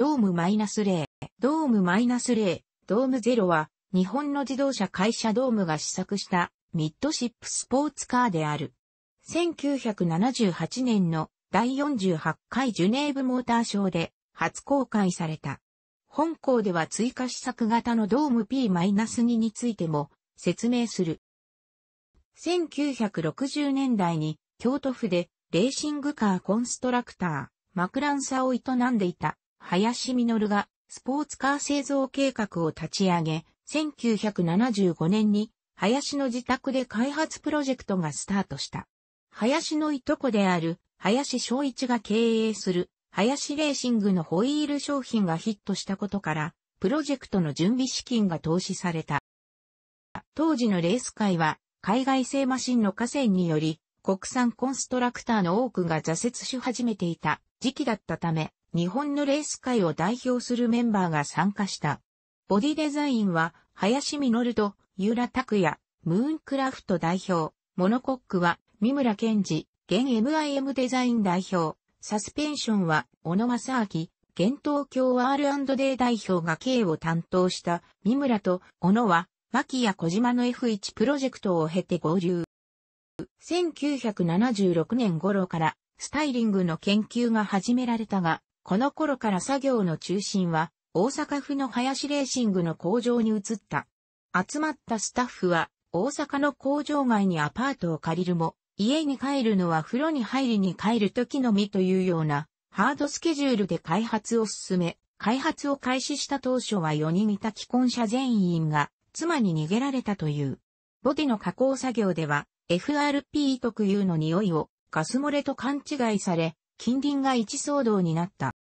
ドームマイナス -0、ドームマイナス -0、ドーム0は、日本の自動車会社ドームが試作したミッドシップスポーツカーである。1978年の第48回ジュネーブモーターショーで初公開された。本校では追加試作型のドーム P-2 についても説明する。1960年代に京都府でレーシングカーコンストラクター、マクランサを営んでいた林実がスポーツカー製造計画を立ち上げ、1975年に林の自宅で開発プロジェクトがスタートした。林のいとこである林昭一が経営する林レーシングのホイール商品がヒットしたことから、プロジェクトの準備資金が投資された。当時のレース界は、海外製マシンの河川により、国産コンストラクターの多くが挫折し始めていた時期だったため、日本のレース界を代表するメンバーが参加した。ボディデザインは、林実と、三浦拓也、ムーンクラフト代表、モノコックは、三村健二、現 MIM デザイン代表、サスペンションは、小野正明、現東京 R&D 代表が K を担当した、三村と、小野は、牧や小島の F1 プロジェクトを経て合流。1976年頃から、スタイリングの研究が始められたが、この頃から作業の中心は、大阪府の林レーシングの工場に移った。集まったスタッフは、大阪の工場外にアパートを借りるも、家に帰るのは風呂に入りに帰る時のみというような、ハードスケジュールで開発を進め、開発を開始した当初は4人いた既婚者全員が妻に逃げられたという。ボディの加工作業では FRP 特有の匂いをガス漏れと勘違いされ近隣が一騒動になった。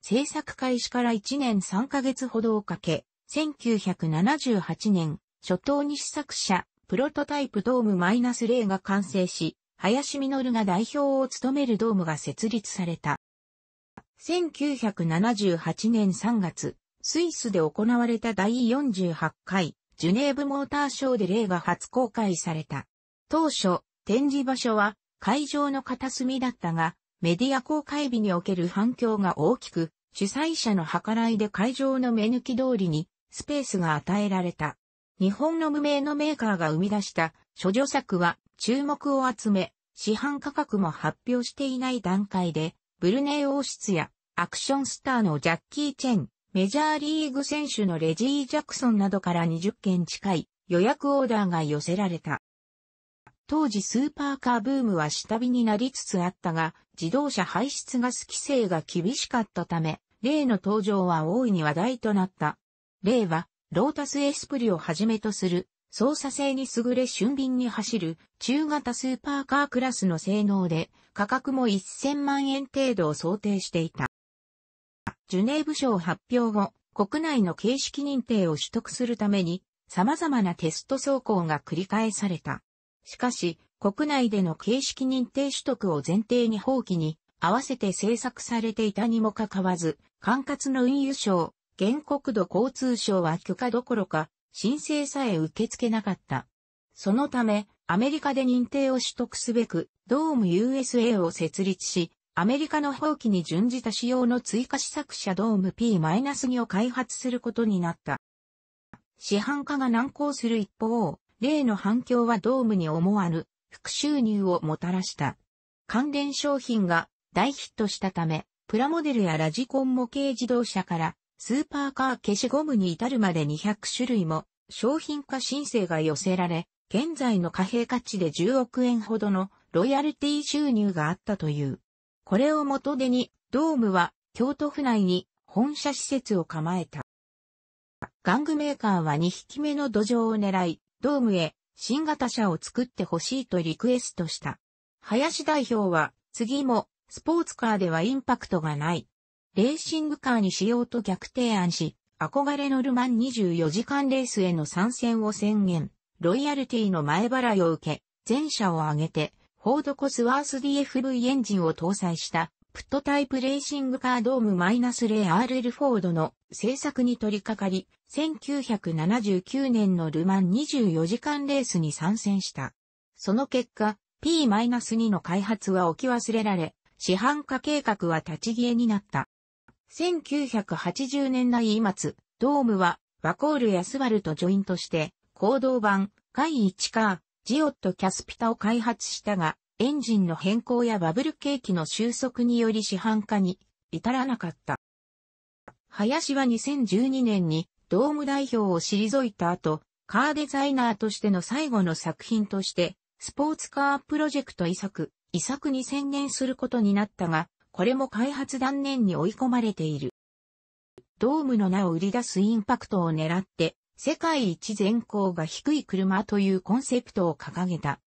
制作開始から1年3ヶ月ほどをかけ、1978年、初頭に試作者、プロトタイプドームマイナス0が完成し、林実が代表を務めるドームが設立された。1978年3月、スイスで行われた第48回ジュネーブモーターショーで例が初公開された。当初、展示場所は会場の片隅だったが、メディア公開日における反響が大きく、主催者の計らいで会場の目抜き通りにスペースが与えられた。日本の無名のメーカーが生み出した諸女作は注目を集め、市販価格も発表していない段階で、ブルネイ王室やアクションスターのジャッキー・チェン、メジャーリーグ選手のレジー・ジャクソンなどから20件近い予約オーダーが寄せられた。当時スーパーカーブームは下火になりつつあったが、自動車排出ガス規制が厳しかったため、例の登場は大いに話題となった。例は、ロータスエスプリをはじめとする、操作性に優れ俊敏に走る中型スーパーカークラスの性能で価格も1000万円程度を想定していた。ジュネーブ賞発表後、国内の形式認定を取得するために様々なテスト走行が繰り返された。しかし、国内での形式認定取得を前提に放棄に合わせて制作されていたにもかかわらず、管轄の運輸省、原国土交通省は許可どころか、申請さえ受け付けなかった。そのため、アメリカで認定を取得すべく、ドーム USA を設立し、アメリカの法規に準じた仕様の追加試作車ドーム P-2 を開発することになった。市販化が難航する一方、例の反響はドームに思わぬ副収入をもたらした。関連商品が大ヒットしたため、プラモデルやラジコン模型自動車からスーパーカー消しゴムに至るまで200種類も商品化申請が寄せられ、現在の貨幣価値で10億円ほどのロイヤルティ収入があったという。これを元手に、ドームは京都府内に本社施設を構えた。玩具メーカーは2匹目の土壌を狙い、ドームへ新型車を作ってほしいとリクエストした。林代表は、次も、スポーツカーではインパクトがない。レーシングカーにしようと逆提案し、憧れのルマン24時間レースへの参戦を宣言。ロイヤルティの前払いを受け、全車を挙げて、フォードコスワース DFV エンジンを搭載したプットタイプレーシングカードーム -0RL フォードの制作に取り掛かり、1979年のルマン24時間レースに参戦した。その結果、P-2 の開発は置き忘れられ、市販化計画は立ち消えになった。1980年代末、ドームは、ワコールスバルとジョイントして、行動版、イ1カー、ジオットキャスピタを開発したが、エンジンの変更やバブル景気の収束により市販化に至らなかった。林は2012年にドーム代表を退いた後、カーデザイナーとしての最後の作品として、スポーツカープロジェクト遺作、遺作に専念することになったが、これも開発断念に追い込まれている。ドームの名を売り出すインパクトを狙って、世界一全高が低い車というコンセプトを掲げた。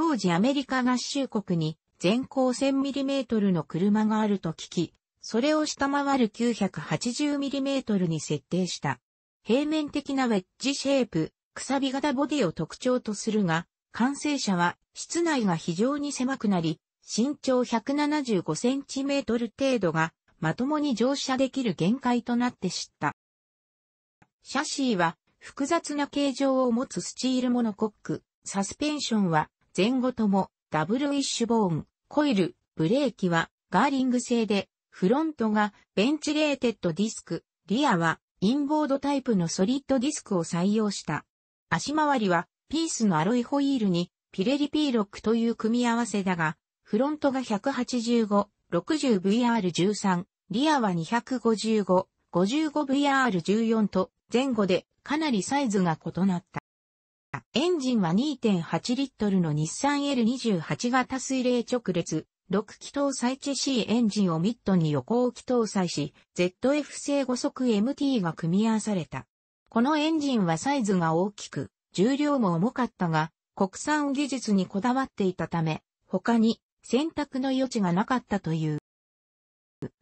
当時アメリカ合衆国に全高 1000mm の車があると聞き、それを下回る 980mm に設定した。平面的なウェッジシェイプ、くさび型ボディを特徴とするが、完成車は室内が非常に狭くなり、身長 175cm 程度がまともに乗車できる限界となって知った。シャシーは複雑な形状を持つスチールモノコック、サスペンションは前後ともダブルウィッシュボーン、コイル、ブレーキはガーリング製で、フロントがベンチレーテッドディスク、リアはインボードタイプのソリッドディスクを採用した。足回りはピースのアロイホイールにピレリピーロックという組み合わせだが、フロントが185、60VR13、リアは255、55VR14 と前後でかなりサイズが異なった。エンジンは2.8リットルの日産 L28 型水冷直列、6気筒再チェシーエンジンをミッドに横置き搭載し、ZF 製5速 MT が組み合わされた。このエンジンはサイズが大きく、重量も重かったが、国産技術にこだわっていたため、他に選択の余地がなかったという。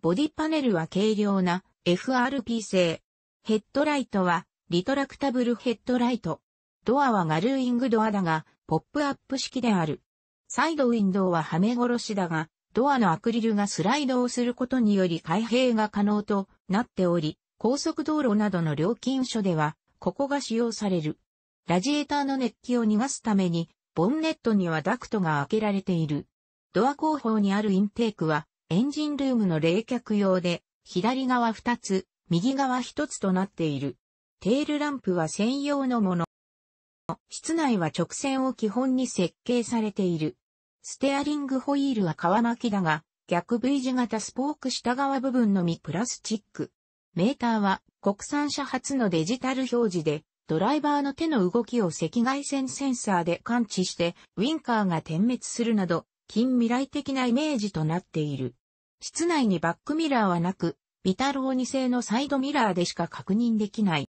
ボディパネルは軽量な FRP 製。ヘッドライトはリトラクタブルヘッドライト。ドアはガルーイングドアだが、ポップアップ式である。サイドウィンドウははめ殺しだが、ドアのアクリルがスライドをすることにより開閉が可能となっており、高速道路などの料金所では、ここが使用される。ラジエーターの熱気を逃がすために、ボンネットにはダクトが開けられている。ドア後方にあるインテークは、エンジンルームの冷却用で、左側2つ、右側1つとなっている。テールランプは専用のもの。室内は直線を基本に設計されている。ステアリングホイールは皮巻きだが、逆 V 字型スポーク下側部分のみプラスチック。メーターは国産車初のデジタル表示で、ドライバーの手の動きを赤外線センサーで感知して、ウィンカーが点滅するなど、近未来的なイメージとなっている。室内にバックミラーはなく、ビタロー2製のサイドミラーでしか確認できない。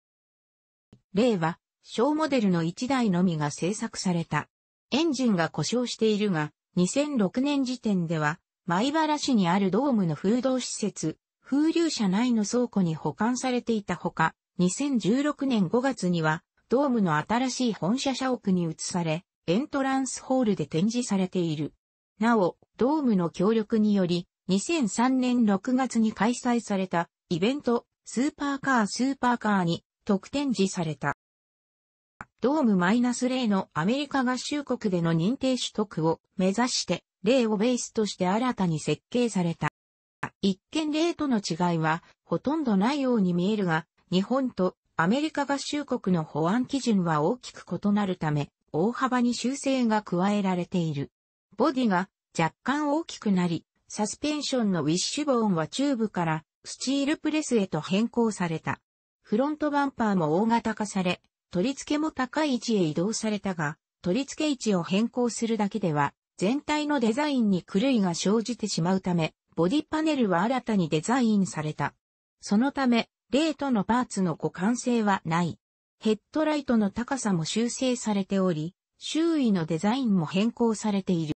例は、小モデルの1台のみが製作された。エンジンが故障しているが、2006年時点では、米原市にあるドームの風洞施設、風流車内の倉庫に保管されていたほか、2016年5月には、ドームの新しい本社社屋に移され、エントランスホールで展示されている。なお、ドームの協力により、2003年6月に開催されたイベント、スーパーカースーパーカーに特展示された。ドームマイナス例のアメリカ合衆国での認定取得を目指して、例をベースとして新たに設計された。一見例との違いはほとんどないように見えるが、日本とアメリカ合衆国の保安基準は大きく異なるため、大幅に修正が加えられている。ボディが若干大きくなり、サスペンションのウィッシュボーンはチューブからスチールプレスへと変更された。フロントバンパーも大型化され、取り付けも高い位置へ移動されたが、取り付け位置を変更するだけでは、全体のデザインに狂いが生じてしまうため、ボディパネルは新たにデザインされた。そのため、レートのパーツの互換性はない。ヘッドライトの高さも修正されており、周囲のデザインも変更されている。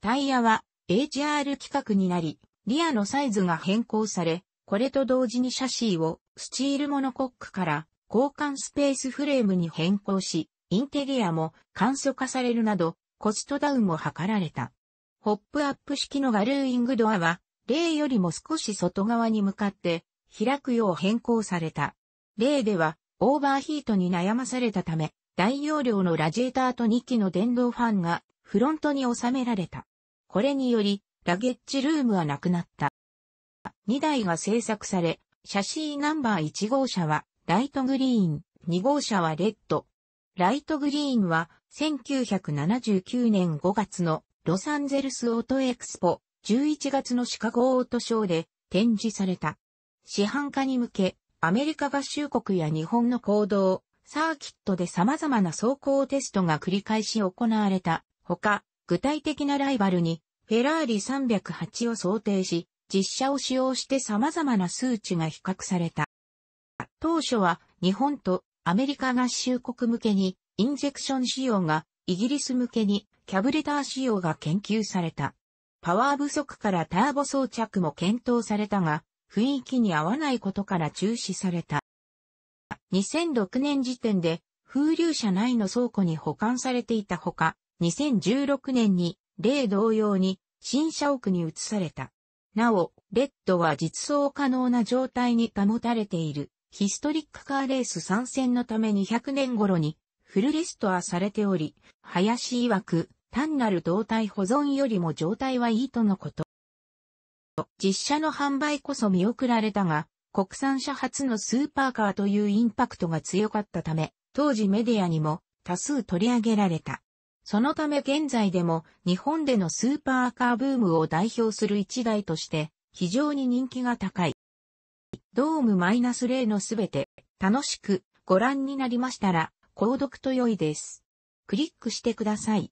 タイヤは HR 規格になり、リアのサイズが変更され、これと同時にシャシーをスチールモノコックから交換スペースフレームに変更し、インテリアも簡素化されるなど、コストダウンも図られた。ホップアップ式のガルーイングドアは、例よりも少し外側に向かって開くよう変更された。例では、オーバーヒートに悩まされたため、大容量のラジエーターと2機の電動ファンがフロントに収められた。これにより、ラゲッジルームはなくなった。2台が製作され、シャシーナンバー1号車はライトグリーン、2号車はレッド。ライトグリーンは1979年5月のロサンゼルスオートエクスポ11月のシカゴオートショーで展示された。市販化に向け、アメリカ合衆国や日本の行動、サーキットで様々な走行テストが繰り返し行われた。ほか、具体的なライバルに、フェラーリ308を想定し、実車を使用して様々な数値が比較された。当初は日本とアメリカ合衆国向けにインジェクション仕様がイギリス向けにキャブレター仕様が研究された。パワー不足からターボ装着も検討されたが、雰囲気に合わないことから中止された。2006年時点で風流車内の倉庫に保管されていたほか、2016年に例同様に新車屋に移された。なお、レッドは実装可能な状態に保たれている。ヒストリックカーレース参戦のため200年頃にフルリストはされており、林曰く、単なる動体保存よりも状態はいいとのこと。実車の販売こそ見送られたが、国産車初のスーパーカーというインパクトが強かったため、当時メディアにも多数取り上げられた。そのため現在でも日本でのスーパーカーブームを代表する一台として非常に人気が高い。ドーム -0 のすべて、楽しくご覧になりましたら、購読と良いです。クリックしてください。